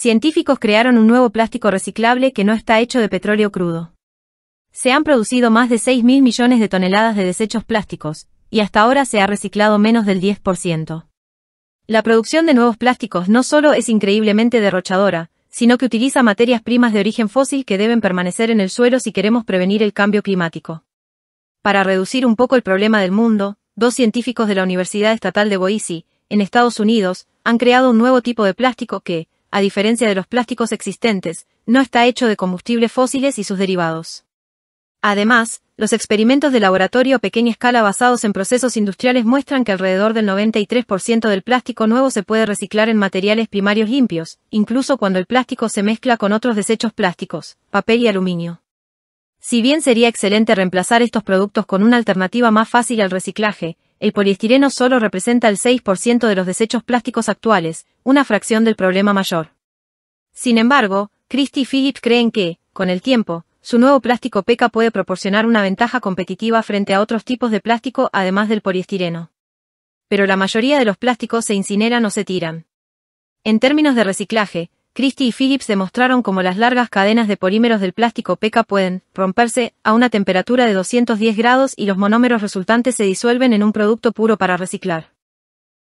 Científicos crearon un nuevo plástico reciclable que no está hecho de petróleo crudo. Se han producido más de 6.000 millones de toneladas de desechos plásticos, y hasta ahora se ha reciclado menos del 10%. La producción de nuevos plásticos no solo es increíblemente derrochadora, sino que utiliza materias primas de origen fósil que deben permanecer en el suelo si queremos prevenir el cambio climático. Para reducir un poco el problema del mundo, dos científicos de la Universidad Estatal de Boise, en Estados Unidos, han creado un nuevo tipo de plástico que, a diferencia de los plásticos existentes, no está hecho de combustibles fósiles y sus derivados. Además, los experimentos de laboratorio a pequeña escala basados en procesos industriales muestran que alrededor del 93% del plástico nuevo se puede reciclar en materiales primarios limpios, incluso cuando el plástico se mezcla con otros desechos plásticos, papel y aluminio. Si bien sería excelente reemplazar estos productos con una alternativa más fácil al reciclaje, el poliestireno solo representa el 6% de los desechos plásticos actuales, una fracción del problema mayor. Sin embargo, Christy y Phillips creen que, con el tiempo, su nuevo plástico PECA puede proporcionar una ventaja competitiva frente a otros tipos de plástico además del poliestireno. Pero la mayoría de los plásticos se incineran o se tiran. En términos de reciclaje, Christie y Phillips demostraron cómo las largas cadenas de polímeros del plástico PECA pueden romperse a una temperatura de 210 grados y los monómeros resultantes se disuelven en un producto puro para reciclar.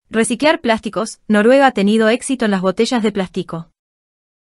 Reciclar plásticos, Noruega ha tenido éxito en las botellas de plástico.